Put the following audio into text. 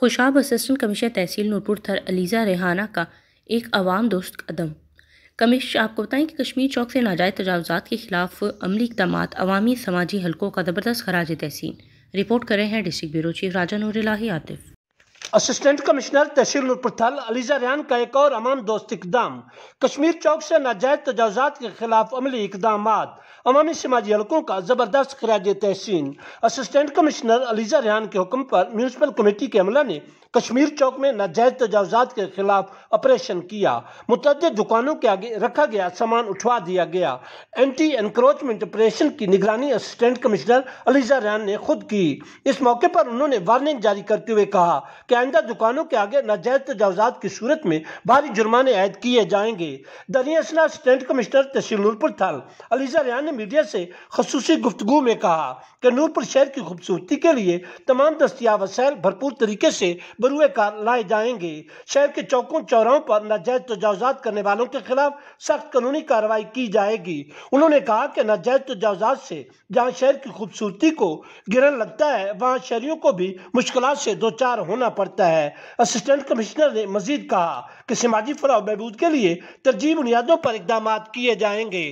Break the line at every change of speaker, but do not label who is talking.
खुशाब assistant commissioner तहसील नूरपुर थर अलीज़ा रेहाना का एक अवाम दोस्त कदम कमिश आपको बताएं कि कश्मीर चौक से नाजायज तजावजात के खिलाफ अमली इकदाम अवामी समाजी हलकों का ज़बरदस्त खराज तहसीन रिपोर्ट करें हैं district bureau chief Raja Noor Atif
assistant commissioner तहसील पुरथल अलीजा रेहान का एक और अमाम दोस्त इकदाम कश्मीर चौक से नाजायज तजावजात के खिलाफ अमली इकदाम अवामी समाजी हलकों का ज़बरदस्त खराज तहसीन असिस्टेंट कमिश्नर अलीजा रेहान के हुक्म पर म्यूनसिपल कमेटी के अमला ने कश्मीर चौक में नाजायज तजावजात के खिलाफ ऑपरेशन किया मुतद दुकानों के आगे रखा गया सामान उठवा दिया गया एंटी एनक्रोचमेंट ऑपरेशन की निगरानी असिस्टेंट कमिश्नर अलीजा रेहान ने खुद की इस मौके पर उन्होंने वार्निंग जारी करते हुए कहा कि आइंदा दुकानों के आगे नाजायज तजावजात की सूरत में भारी जुर्माने आयद किए जाएंगे दरियासना स्टेंट कमिश्नर तहसील नूरपुर थल अलीजा रियान ने मीडिया से खसूसी गुफ्तु में कहा कि नूरपुर शहर की खूबसूरती के लिए तमाम दस्तियाब वसायल भरपूर तरीके से बरुए कार लाए जाएंगे शहर के चौकों चौराहों पर नाजायज तजावजात करने वालों के खिलाफ सख्त कानूनी कार्रवाई की जाएगी उन्होंने कहा कि नाजायज तजावजात से जहाँ शहर की खूबसूरती को गिरन लगता है वहाँ शहरियों को भी मुश्किल से दो चार होना पड़ता बढ़ता है असिस्टेंट कमिश्नर ने मजीद कहा कि समाजी फलाह बहबूद के लिए तरजीह बुनियादों पर इकदाम किए जाएंगे